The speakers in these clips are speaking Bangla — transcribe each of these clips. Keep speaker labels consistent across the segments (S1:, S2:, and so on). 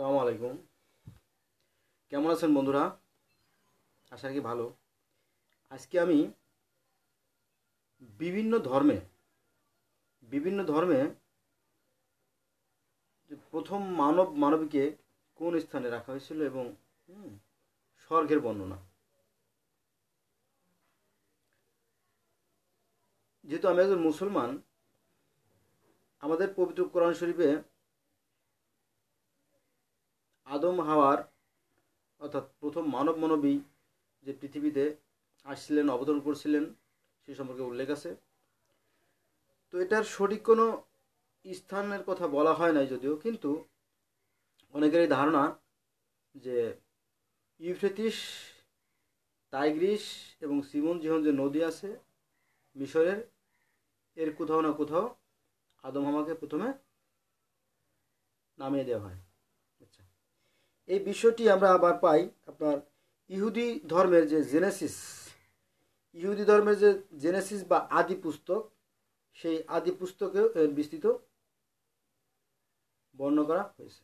S1: আসসালামু আলাইকুম কেমন আছেন বন্ধুরা আশা কি ভালো আজকে আমি বিভিন্ন ধর্মে বিভিন্ন ধর্মে প্রথম মানব মানবীকে কোন স্থানে রাখা হয়েছিল এবং স্বর্গের বর্ণনা যেহেতু আমি একজন মুসলমান আমাদের পবিত্র কোরআন শরীফে আদম হাওয়ার অর্থাৎ প্রথম মানব মানবী যে পৃথিবীতে আসছিলেন অবতরণ করছিলেন সে সম্পর্কে উল্লেখ আছে তো এটার সঠিক কোনো স্থানের কথা বলা হয় নাই যদিও কিন্তু অনেকেরই ধারণা যে ইউফ্রেতিস টাইগ্রিস এবং সিমন জিহন যে নদী আছে মিশরের এর কোথাও না কোথাও আদম হামাকে প্রথমে নামিয়ে দেওয়া হয় এই বিষয়টি আমরা আবার পাই আপনার ইহুদি ধর্মের যে জেনেসিস ইহুদি ধর্মের যে জেনেসিস বা আদি পুস্তক সেই আদি পুস্তকেও এর বিস্তৃত বর্ণ করা হয়েছে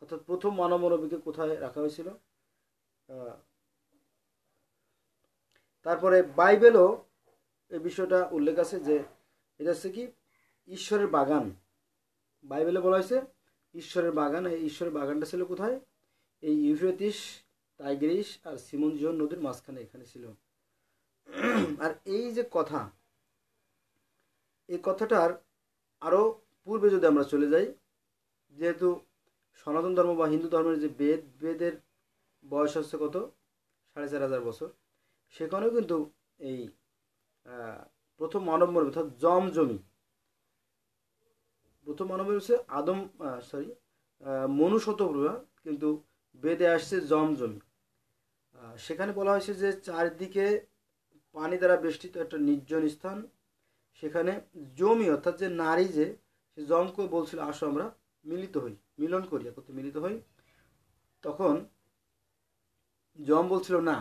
S1: অর্থাৎ প্রথম মানবনবীকে কোথায় রাখা হয়েছিল তারপরে বাইবেলও এই বিষয়টা উল্লেখ আছে যে এটা হচ্ছে কি ঈশ্বরের বাগান বাইবেলে বলা হয়েছে ঈশ্বরের বাগান এই ঈশ্বরের বাগানটা ছিল কোথায় এই ইউফ্রেতিস টাইগ্রিস আর সিমনজিহন নদীর মাঝখানে এখানে ছিল আর এই যে কথা এই কথাটার আরও পূর্বে যদি আমরা চলে যাই যেহেতু সনাতন ধর্ম বা হিন্দু ধর্মের যে বেদ বেদের বয়স হচ্ছে কত সাড়ে চার হাজার বছর সেখানেও কিন্তু এই প্রথম মানব মর্ম অর্থাৎ জমজমি প্রথম মানবের হচ্ছে আদম সরি মনু শতপ্রভা কিন্তু বেদে আসছে জমজমি সেখানে বলা হয়েছে যে চারদিকে পানি দ্বারা বেষ্টিত একটা নির্জন স্থান সেখানে জমি অর্থাৎ যে নারী যে সে জমকে বলছিল আসো আমরা মিলিত হই মিলন করি একত্রে মিলিত হই তখন জম বলছিল না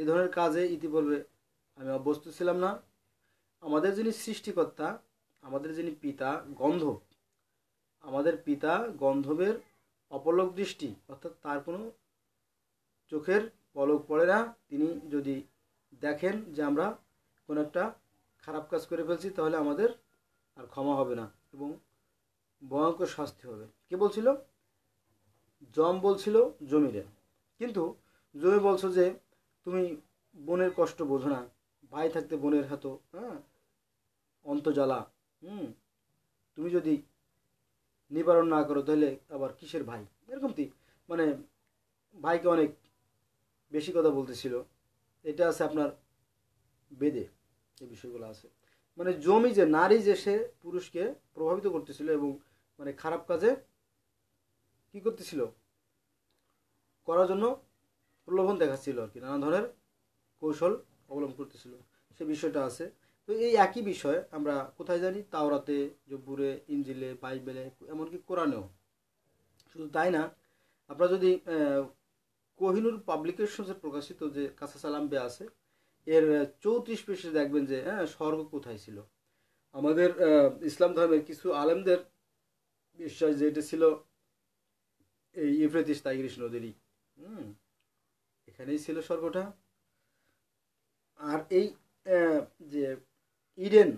S1: এ ধরনের কাজে ইতিপূর্বে আমি অভ্যস্ত ছিলাম না আমাদের যিনি সৃষ্টিকর্তা আমাদের যিনি পিতা গন্ধব আমাদের পিতা গন্ধবের অপলক দৃষ্টি অর্থাৎ তার কোনো চোখের পলক পড়ে না তিনি যদি দেখেন যে আমরা কোনো একটা খারাপ কাজ করে ফেলছি তাহলে আমাদের আর ক্ষমা হবে না এবং ভয়ঙ্কর শাস্তি হবে কে বলছিল জম বলছিল জমিরে কিন্তু জমি বলছো যে তুমি বোনের কষ্ট বোঝো না ভাই থাকতে বোনের হাতো হ্যাঁ অন্তজ্বালা হুম তুমি যদি নিবারণ না করো তাহলে আবার কিসের ভাই এরকম তুই মানে ভাইকে অনেক বেশি কথা বলতেছিল এটা আছে আপনার বেদে এই বিষয়গুলো আছে মানে জমি যে নারী যে সে পুরুষকে প্রভাবিত করতেছিল এবং মানে খারাপ কাজে কি করতেছিল করার জন্য প্রলোভন দেখাচ্ছিল আর কি নানা ধরনের কৌশল অবলম্বন করতেছিল সে বিষয়টা আছে তো এই একই বিষয় আমরা কোথায় জানি তাওরাতে জব্বুরে ইঞ্জিলে বাইবেলে এমনকি কোরআনেও শুধু তাই না আপনারা যদি কোহিনুর পাবলিকেশনসে প্রকাশিত যে কাসা সালাম বে আছে এর চৌত্রিশ পেশে দেখবেন যে হ্যাঁ স্বর্গ কোথায় ছিল আমাদের ইসলাম ধর্মের কিছু আলেমদের বিশ্বাস যে এটা ছিল এই ইফ্রেতিস তাইগ্রিস নদীরই হুম এখানেই ছিল স্বর্গটা আর এই যে ইডেন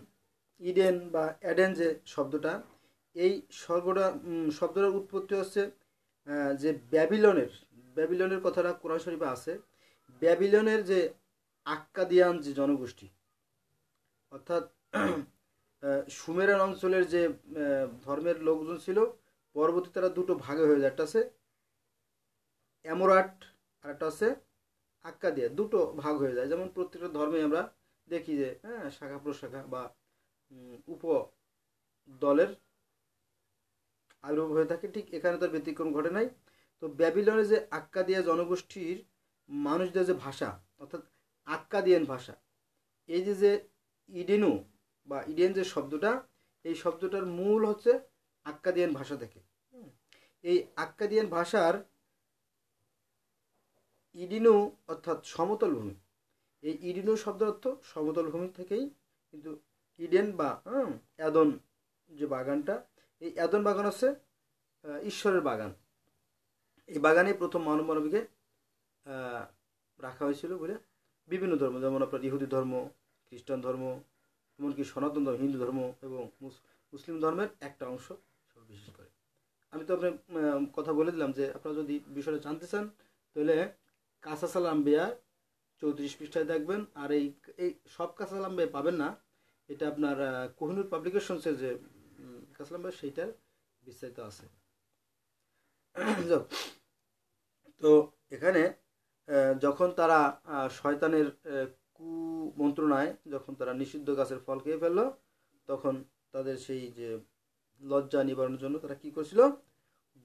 S1: ইডেন বা অ্যাডেন যে শব্দটা এই স্বর্গটা শব্দটার উৎপত্তি হচ্ছে যে ব্যাবিলনের ব্যাবিলনের কথাটা কোরআন শরীফে আছে ব্যাবিলনের যে আক্কাদিয়ান যে জনগোষ্ঠী অর্থাৎ সুমেরান অঞ্চলের যে ধর্মের লোকজন ছিল পরবর্তী তারা দুটো ভাগে হয়ে যায় একটা আছে অ্যামোরাট আর একটা আছে আক্কাদিয়া দুটো ভাগ হয়ে যায় যেমন প্রত্যেকটা ধর্মে আমরা দেখি যে হ্যাঁ শাখা প্রশাখা বা উপ দলের আবির্ভাব হয়ে থাকে ঠিক এখানে তার ব্যতিক্রম ঘটে নাই তো ব্যাবিলনে যে আক্কাদিয়া জনগোষ্ঠীর মানুষদের যে ভাষা অর্থাৎ আক্কাদিয়ান ভাষা এই যে যে ইডেনু বা ইডেন যে শব্দটা এই শব্দটার মূল হচ্ছে আক্কাদিয়ান ভাষা থেকে এই আক্কাদিয়ান ভাষার ইডিনু অর্থাৎ সমতল ভূমি এই ইডিনো শব্দ অর্থ সমতল ভূমি থেকেই কিন্তু ইডেন বা অ্যাদন যে বাগানটা এই অ্যাদন বাগান হচ্ছে ঈশ্বরের বাগান এই বাগানে প্রথম মানব মানবীকে রাখা হয়েছিল বলে বিভিন্ন ধর্ম যেমন আপনার ইহুদি ধর্ম খ্রিস্টান ধর্ম এমনকি সনাতন ধর্ম হিন্দু ধর্ম এবং মুসলিম ধর্মের একটা অংশ বিশেষ করে আমি তো আপনার কথা বলে দিলাম যে আপনারা যদি বিষয়টা জানতে চান তাহলে কাসাসাল আম্বিয়ার চৌত্রিশ পৃষ্ঠায় দেখবেন আর এই এই সব কাঁচালাম ভাই পাবেন না এটা আপনার কোহিনুর পাবলিকেশনসের যে কাঁচালাম ভাই সেইটার বিস্তারিত আছে তো এখানে যখন তারা শয়তানের কুমন্ত্রণায় যখন তারা নিষিদ্ধ গাছের ফল খেয়ে ফেললো তখন তাদের সেই যে লজ্জা নিবারণের জন্য তারা কি করেছিল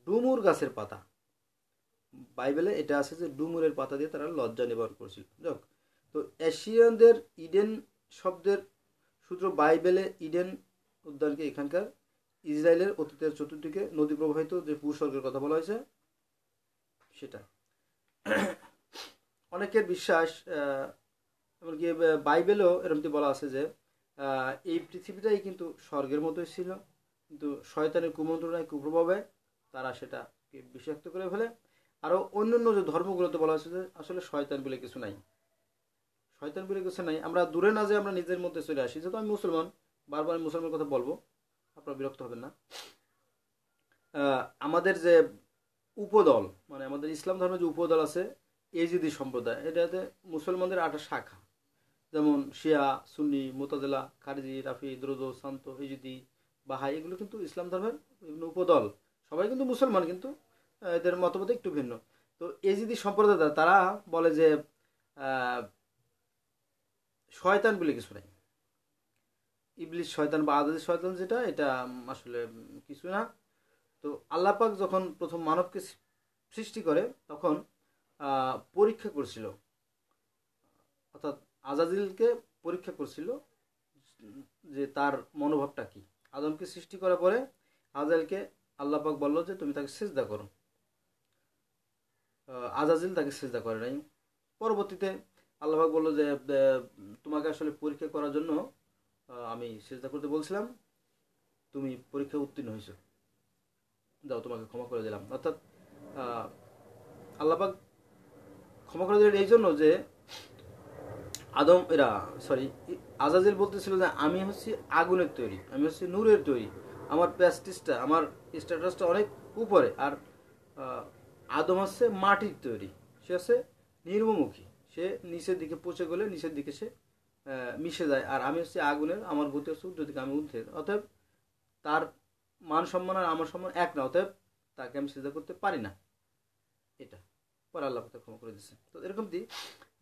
S1: ডুমুর গাছের পাতা বাইবেলে এটা আছে যে ডুমুরের পাতা দিয়ে তারা লজ্জা নিবারণ করছিল যাক তো এশিয়ানদের ইডেন শব্দের সূত্র বাইবেলে ইডেন উদ্যানকে এখানকার ইসরায়েলের অতীতের চতুর্দিকে নদী প্রবাহিত যে পুরস্বর্গের কথা বলা হয়েছে সেটা অনেকের বিশ্বাস এমনকি বাইবেলেও এরমটি বলা আছে যে এই পৃথিবীটাই কিন্তু স্বর্গের মতোই ছিল কিন্তু শয়তানের কুমন্ত্রণায় কুপ্রভাবে তারা সেটা বিষাক্ত করে ফেলে আরও অন্য অন্য যে ধর্মগুলোতে বলা হয়েছে যে আসলে শয়তান বলে কিছু নাই শয়তান বলে কিছু নাই আমরা দূরে না যে আমরা নিজের মধ্যে চলে আসি যেহেতু আমি মুসলমান বারবার আমি মুসলমানের কথা বলবো আপনারা বিরক্ত হবেন না আমাদের যে উপদল মানে আমাদের ইসলাম ধর্মের যে উপদল আছে এজিদি সম্প্রদায় এটাতে মুসলমানদের আটা শাখা যেমন শিয়া সুন্নি মোতাজেলা খারিজি রাফি দ্রুদ শান্ত এজিদি বাহাই এগুলো কিন্তু ইসলাম ধর্মের উপদল সবাই কিন্তু মুসলমান কিন্তু এদের মতামত একটু ভিন্ন তো এজিদি সম্প্রদায় তারা বলে যে শয়তান বলে কিছু নাই ইবলিস শয়তান বা আদাদি শয়তান যেটা এটা আসলে কিছু না তো আল্লাপাক যখন প্রথম মানবকে সৃষ্টি করে তখন পরীক্ষা করছিল অর্থাৎ আজাদিলকে পরীক্ষা করছিল যে তার মনোভাবটা কি আদমকে সৃষ্টি করার পরে আজালকে আল্লাপাক বলল যে তুমি তাকে সেজদা করো আজাজিল তাকে সেজদা করে নাই পরবর্তীতে আল্লাহাক বললো যে তোমাকে আসলে পরীক্ষা করার জন্য আমি সেজদা করতে বলছিলাম তুমি পরীক্ষা উত্তীর্ণ হয়েছো যাও তোমাকে ক্ষমা করে দিলাম অর্থাৎ আল্লাপাক ক্ষমা করে দিলেন এই জন্য যে আদম এরা সরি আজাজিল বলতেছিল যে আমি হচ্ছি আগুনের তৈরি আমি হচ্ছি নূরের তৈরি আমার প্যাস্টিসটা আমার স্ট্যাটাসটা অনেক উপরে আর আদম হচ্ছে মাটির তৈরি সে হচ্ছে নির্মমুখী সে নিচের দিকে পচে গেলে নিচের দিকে সে মিশে যায় আর আমি হচ্ছে আগুনের আমার গতি হচ্ছে যদি আমি উঠতে অতএব তার মান সম্মান আর আমার সম্মান এক না অতএব তাকে আমি সিদ্ধা করতে পারি না এটা পরে আল্লাহ পাতে ক্ষমা করে দিচ্ছে তো এরকম দি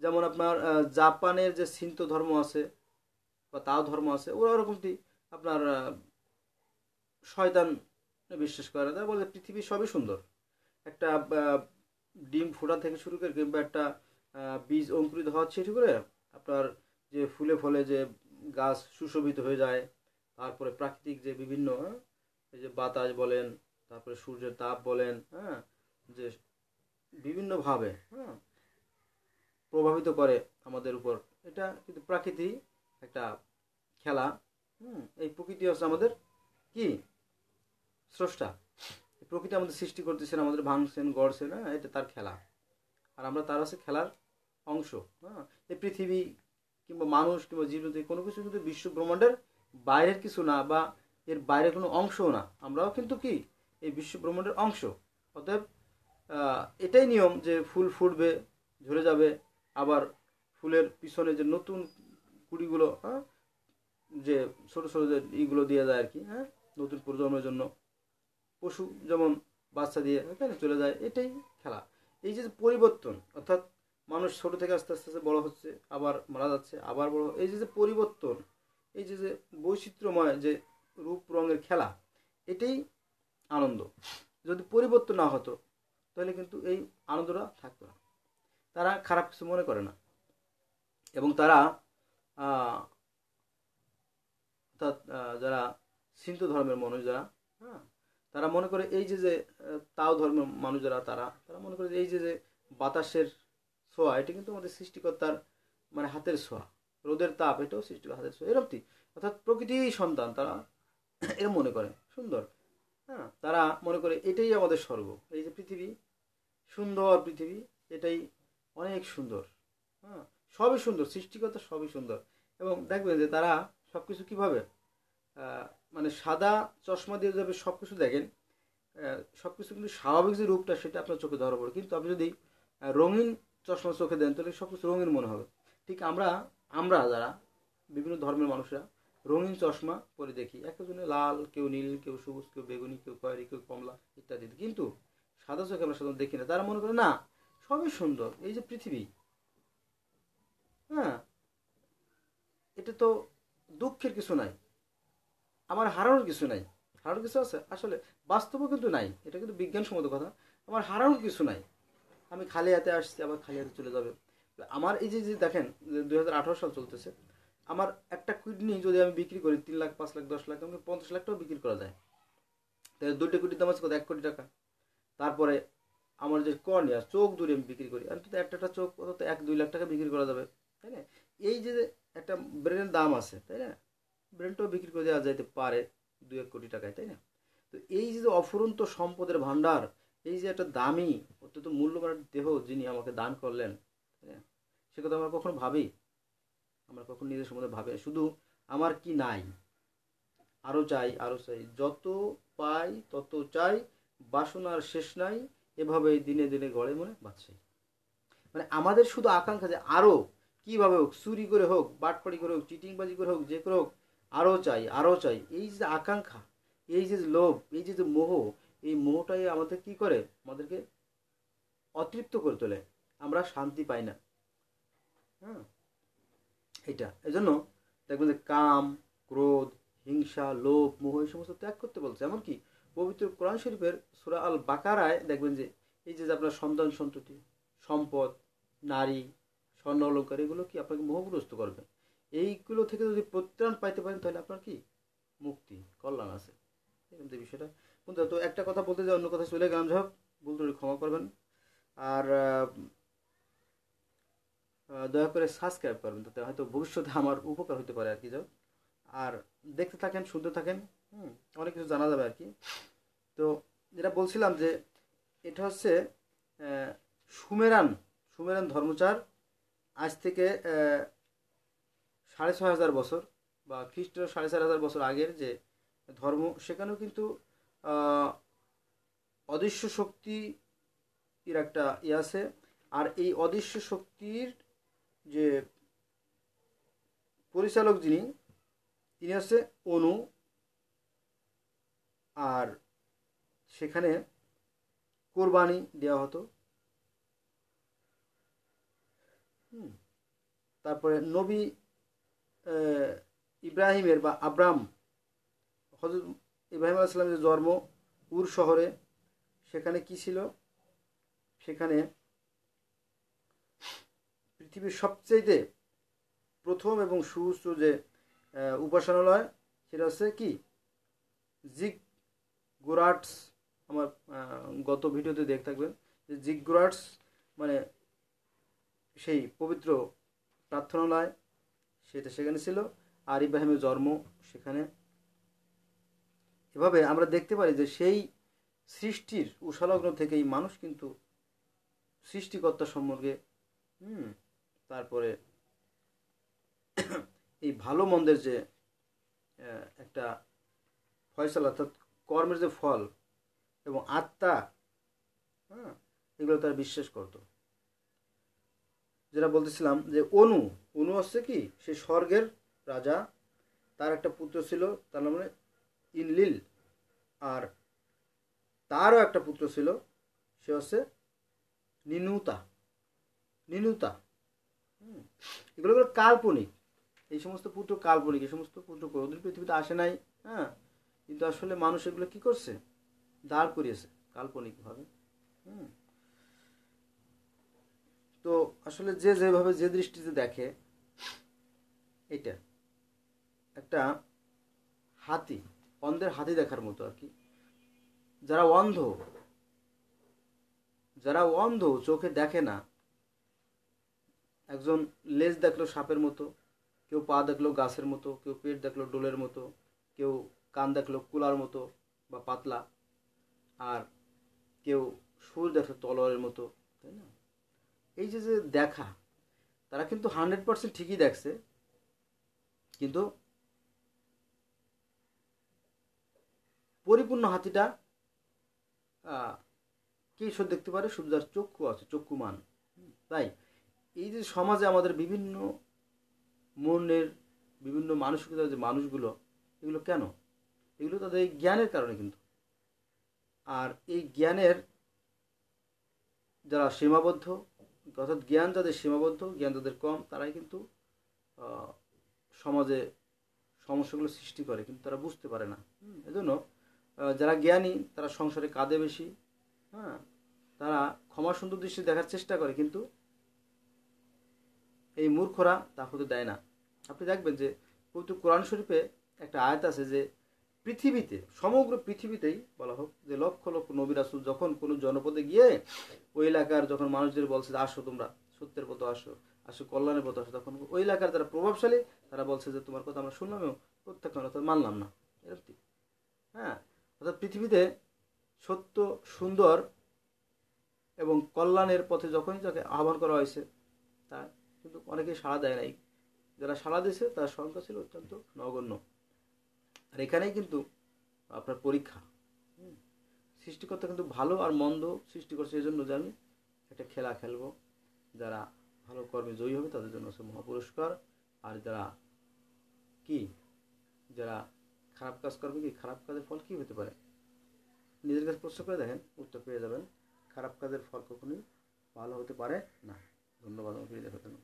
S1: যেমন আপনার জাপানের যে সিন্ত ধর্ম আছে বা তাও ধর্ম আছে ওরা ওরকমটি আপনার শয়তান বিশ্বাস করে তারা বলে পৃথিবী সবই সুন্দর একটা ডিম ফোটা থেকে শুরু করে কিংবা একটা বীজ অঙ্কুরিত হওয়া শুরু করে আপনার যে ফুলে ফলে যে গাছ সুশোভিত হয়ে যায় তারপরে প্রাকৃতিক যে বিভিন্ন এই যে বাতাস বলেন তারপরে সূর্যের তাপ বলেন হ্যাঁ যে বিভিন্নভাবে হ্যাঁ প্রভাবিত করে আমাদের উপর এটা কিন্তু প্রাকৃতিক একটা খেলা হুম এই প্রকৃতি হচ্ছে আমাদের কি স্রষ্টা প্রকৃতি আমাদের সৃষ্টি করতেছেন আমাদের ভাঙছেন গড়ছেন হ্যাঁ এটা তার খেলা আর আমরা তার আছে খেলার অংশ হ্যাঁ এই পৃথিবী কিংবা মানুষ কিংবা জীবন কোনো কিছু কিন্তু বিশ্ব ব্রহ্মাণ্ডের বাইরের কিছু না বা এর বাইরের কোনো অংশও না আমরাও কিন্তু কি এই বিশ্ব ব্রহ্মাণ্ডের অংশ অতএব এটাই নিয়ম যে ফুল ফুটবে ঝরে যাবে আবার ফুলের পিছনে যে নতুন কুড়িগুলো হ্যাঁ যে ছোটো ছোটো যে ইগুলো দেওয়া যায় আর কি হ্যাঁ নতুন প্রজন্মের জন্য পশু যেমন বাচ্চা দিয়ে হ্যাঁ, তাই চলে যায় এটাই খেলা এই যে পরিবর্তন অর্থাৎ মানুষ ছোট থেকে আস্তে আস্তে আস্তে বড় হচ্ছে আবার মারা যাচ্ছে আবার বড় এই যে যে পরিবর্তন এই যে যে বৈচিত্র্যময় যে রূপ রঙের খেলা এটাই আনন্দ যদি পরিবর্তন না হতো তাহলে কিন্তু এই আনন্দটা থাকতো না তারা খারাপ কিছু মনে করে না এবং তারা অর্থাৎ যারা সিন্ধু ধর্মের মানুষ যারা হ্যাঁ তারা মনে করে এই যে যে তাও ধর্মের মানুষেরা তারা তারা মনে করে যে এই যে যে বাতাসের ছোঁয়া এটা কিন্তু আমাদের সৃষ্টিকর্তার মানে হাতের ছোঁয়া রোদের তাপ এটাও সৃষ্টিকর হাতের ছোঁয়া এরকমই অর্থাৎ প্রকৃতি সন্তান তারা এরম মনে করে সুন্দর হ্যাঁ তারা মনে করে এটাই আমাদের স্বর্গ এই যে পৃথিবী সুন্দর পৃথিবী এটাই অনেক সুন্দর হ্যাঁ সবই সুন্দর সৃষ্টিকর্তা সবই সুন্দর এবং দেখবেন যে তারা সব কিছু কীভাবে মানে সাদা চশমা দিয়ে যাবে সব কিছু দেখেন সব কিছু কিন্তু স্বাভাবিক যে রূপটা সেটা আপনার চোখে ধরা পড়ে কিন্তু আপনি যদি রঙিন চশমা চোখে দেন তাহলে সব কিছু রঙিন মনে হবে ঠিক আমরা আমরা যারা বিভিন্ন ধর্মের মানুষরা রঙিন চশমা পরে দেখি একজনে লাল কেউ নীল কেউ সবুজ কেউ বেগুনি কেউ খয়েরি কেউ কমলা ইত্যাদি কিন্তু সাদা চোখে আমরা সাধারণত দেখি না তারা মনে করে না সবই সুন্দর এই যে পৃথিবী হ্যাঁ এটা তো দুঃখের কিছু নাই আমার হারানোর কিছু নাই হারানোর কিছু আছে আসলে বাস্তবও কিন্তু নাই এটা কিন্তু বিজ্ঞানসম্মত কথা আমার হারানোর কিছু নাই আমি খালি হাতে আসছি আবার খালি হাতে চলে যাবে আমার এই যে দেখেন যে দু সাল চলতেছে আমার একটা কিডনি যদি আমি বিক্রি করি তিন লাখ পাঁচ লাখ দশ লাখ আমাকে পঞ্চাশ লাখ টাকা বিক্রি করা যায় তাহলে দুটো কোটি দাম আছে কত এক কোটি টাকা তারপরে আমার যে কর্নিয়া চোখ দূরে আমি বিক্রি করি অন্তত একটা একটা চোখ অন্তত এক দুই লাখ টাকা বিক্রি করা যাবে তাই না এই যে একটা ব্রেনের দাম আছে তাই না ব্র্যান্ডও বিক্রি করে দেওয়া যাইতে পারে দু এক কোটি টাকায় তাই না তো এই যে অফুরন্ত সম্পদের ভাণ্ডার এই যে একটা দামি অত্যন্ত মূল্যবান দেহ যিনি আমাকে দান করলেন সে কথা আমরা কখনো ভাবি আমরা কখনো নিজের সম্বন্ধে ভাবি শুধু আমার কি নাই আরও চাই আরও চাই যত পাই তত চাই বাসনার শেষ নাই এভাবে দিনে দিনে গড়ে মনে বাঁচছে মানে আমাদের শুধু আকাঙ্ক্ষা যে আরও কীভাবে হোক চুরি করে হোক বাটপাড়ি করে হোক চিটিংবাজি করে হোক যে করে হোক আরও চাই আরও চাই এই যে আকাঙ্ক্ষা এই যে লোভ এই যে মোহ এই মোহটাই আমাদের কি করে আমাদেরকে অতৃপ্ত করে তোলে আমরা শান্তি পাই না হ্যাঁ এটা এই জন্য দেখবেন যে কাম ক্রোধ হিংসা লোভ মোহ এই সমস্ত ত্যাগ করতে বলছে এমনকি পবিত্র কোরআন শরীফের সুরা আল বাকারায় দেখবেন যে এই যে আপনার সন্তান সন্ততি সম্পদ নারী স্বর্ণ অলঙ্কার এগুলো কি আপনাকে মোহগ্রস্ত করবে এইগুলো থেকে যদি পরিত্রাণ পাইতে পারেন তাহলে আপনার কি মুক্তি কল্যাণ আছে এরকম যে বিষয়টা বন্ধুরা তো একটা কথা বলতে যে অন্য কথা চলে গেলাম যাই হোক ভুল ক্ষমা করবেন আর দয়া করে সাবস্ক্রাইব করবেন তাতে হয়তো ভবিষ্যতে আমার উপকার হতে পারে আর কি যাও আর দেখতে থাকেন শুনতে থাকেন হুম অনেক কিছু জানা যাবে আর কি তো যেটা বলছিলাম যে এটা হচ্ছে সুমেরান সুমেরান ধর্মচার আজ থেকে সাড়ে ছয় হাজার বছর বা খ্রিস্ট সাড়ে চার হাজার বছর আগের যে ধর্ম সেখানেও কিন্তু অদৃশ্য শক্তির একটা ইয়ে আছে আর এই অদৃশ্য শক্তির যে পরিচালক যিনি তিনি হচ্ছে অনু আর সেখানে কোরবানি দেওয়া হতো তারপরে নবী ইব্রাহিমের বা আব্রাম হজরত ইব্রাহিম আলাইসলামের জন্ম উর শহরে সেখানে কি ছিল সেখানে পৃথিবীর সবচেয়েতে প্রথম এবং সুউচ্চ যে উপাসনালয় সেটা হচ্ছে কি জিগ গোরাটস আমার গত ভিডিওতে দেখ থাকবেন যে জিগ গোরাটস মানে সেই পবিত্র প্রার্থনালয় সেটা সেখানে ছিল আর ইব্রাহিমের জন্ম সেখানে এভাবে আমরা দেখতে পারি যে সেই সৃষ্টির উষালগ্ন থেকেই মানুষ কিন্তু সৃষ্টিকর্তা সম্পর্কে হুম তারপরে এই ভালো মন্দের যে একটা ফয়সাল অর্থাৎ কর্মের যে ফল এবং আত্মা হ্যাঁ এগুলো তারা বিশ্বাস করতো যেটা বলতেছিলাম যে অনু অনু হচ্ছে কি সে স্বর্গের রাজা তার একটা পুত্র ছিল তার নাম ইনলিল আর তারও একটা পুত্র ছিল সে হচ্ছে নিনুতা নিনুতা এগুলো হলো কাল্পনিক এই সমস্ত পুত্র কাল্পনিক এই সমস্ত পুত্র ওদের পৃথিবীতে আসে নাই হ্যাঁ কিন্তু আসলে মানুষ এগুলো কী করছে দাঁড় করিয়েছে কাল্পনিকভাবে হুম তো আসলে যে যেভাবে যে দৃষ্টিতে দেখে এটা একটা হাতি অন্ধের হাতি দেখার মতো আর কি যারা অন্ধ যারা অন্ধ চোখে দেখে না একজন লেজ দেখলো সাপের মতো কেউ পা দেখলো গাছের মতো কেউ পেট দেখলো ডোলের মতো কেউ কান দেখলো কুলার মতো বা পাতলা আর কেউ সুর দেখলো তলোয়ারের মতো তাই না এই যে যে দেখা তারা কিন্তু হান্ড্রেড পার্সেন্ট ঠিকই দেখছে কিন্তু পরিপূর্ণ হাতিটা কে সব দেখতে পারে শুধু যার চক্ষু আছে চক্ষুমান তাই এই যে সমাজে আমাদের বিভিন্ন মনের বিভিন্ন মানসিকতার যে মানুষগুলো এগুলো কেন এগুলো তাদের এই জ্ঞানের কারণে কিন্তু আর এই জ্ঞানের যারা সীমাবদ্ধ অর্থাৎ জ্ঞান যাদের সীমাবদ্ধ জ্ঞান যাদের কম তারাই কিন্তু সমাজে সমস্যাগুলো সৃষ্টি করে কিন্তু তারা বুঝতে পারে না এই জন্য যারা জ্ঞানী তারা সংসারে কাঁদে বেশি হ্যাঁ তারা ক্ষমা সুন্দর দৃষ্টি দেখার চেষ্টা করে কিন্তু এই মূর্খরা তা হতে দেয় না আপনি দেখবেন যে পবিত্র কোরআন শরীফে একটা আয়াত আছে যে পৃথিবীতে সমগ্র পৃথিবীতেই বলা হোক যে লক্ষ লক্ষ নবিরাসুল যখন কোনো জনপদে গিয়ে ওই এলাকার যখন মানুষদের বলছে যে আসো তোমরা সত্যের পথে আসো আসো কল্যাণের পথে আসো তখন ওই এলাকার যারা প্রভাবশালী তারা বলছে যে তোমার কথা আমরা শুনলাম এবং প্রত্যাখ্যান অর্থাৎ মানলাম না এরকম হ্যাঁ অর্থাৎ পৃথিবীতে সত্য সুন্দর এবং কল্যাণের পথে যখনই তাকে আহ্বান করা হয়েছে তা কিন্তু অনেকেই সাড়া দেয় নাই যারা সাড়া দিয়েছে তার সংখ্যা ছিল অত্যন্ত নগণ্য আর এখানেই কিন্তু আপনার পরীক্ষা সৃষ্টিকর্তা কিন্তু ভালো আর মন্দ সৃষ্টি করছে এই জন্য যে আমি একটা খেলা খেলবো যারা ভালো কর্মে জয়ী হবে তাদের জন্য সে মহাপুরস্কার আর যারা কি যারা খারাপ কাজ করবে কি খারাপ কাজের ফল কি হতে পারে নিজের কাছে প্রশ্ন করে দেখেন উত্তর পেয়ে যাবেন খারাপ কাজের ফল কখনোই ভালো হতে পারে না ধন্যবাদ আমাকে দেখার জন্য